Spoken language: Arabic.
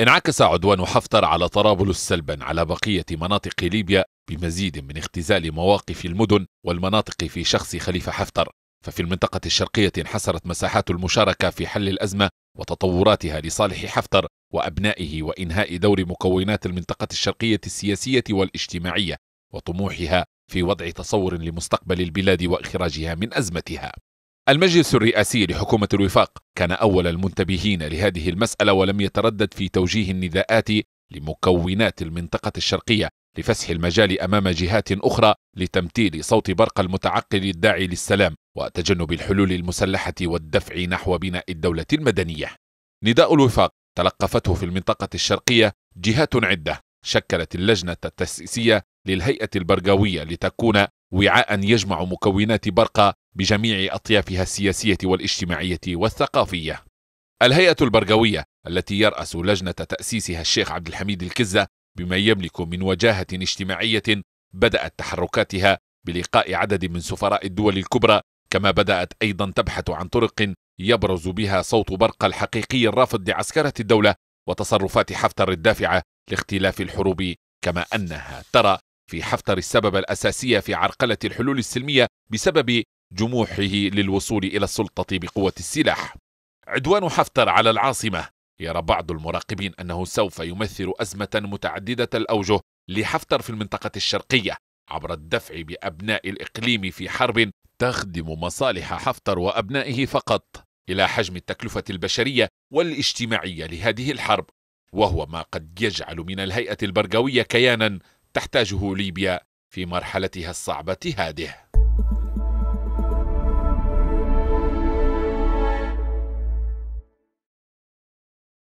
انعكس عدوان حفتر على طرابلس سلبا على بقية مناطق ليبيا بمزيد من اختزال مواقف المدن والمناطق في شخص خليفة حفتر ففي المنطقة الشرقية انحسرت مساحات المشاركة في حل الأزمة وتطوراتها لصالح حفتر وأبنائه وإنهاء دور مكونات المنطقة الشرقية السياسية والاجتماعية وطموحها في وضع تصور لمستقبل البلاد وإخراجها من أزمتها المجلس الرئاسي لحكومة الوفاق كان أول المنتبهين لهذه المسألة ولم يتردد في توجيه النداءات لمكونات المنطقة الشرقية لفسح المجال أمام جهات أخرى لتمثيل صوت برق المتعقل الداعي للسلام وتجنب الحلول المسلحة والدفع نحو بناء الدولة المدنية. نداء الوفاق تلقفته في المنطقة الشرقية جهات عدة شكلت اللجنة التأسيسية للهيئة البرقاوية لتكون وعاء يجمع مكونات برقة بجميع أطيافها السياسية والاجتماعية والثقافية. الهيئة البرقويه التي يرأس لجنة تأسيسها الشيخ عبد الحميد الكزة بما يملك من وجاهة اجتماعية بدأت تحركاتها بلقاء عدد من سفراء الدول الكبرى كما بدأت أيضا تبحث عن طرق يبرز بها صوت برق الحقيقي الرافض لعسكرة الدولة وتصرفات حفتر الدافعة لاختلاف الحروب كما أنها ترى في حفتر السبب الأساسي في عرقلة الحلول السلمية بسبب جموحه للوصول إلى السلطة بقوة السلاح عدوان حفتر على العاصمة يرى بعض المراقبين أنه سوف يمثل أزمة متعددة الأوجه لحفتر في المنطقة الشرقية عبر الدفع بأبناء الإقليم في حرب تخدم مصالح حفتر وأبنائه فقط إلى حجم التكلفة البشرية والاجتماعية لهذه الحرب وهو ما قد يجعل من الهيئة البرغوية كيانا تحتاجه ليبيا في مرحلتها الصعبة هذه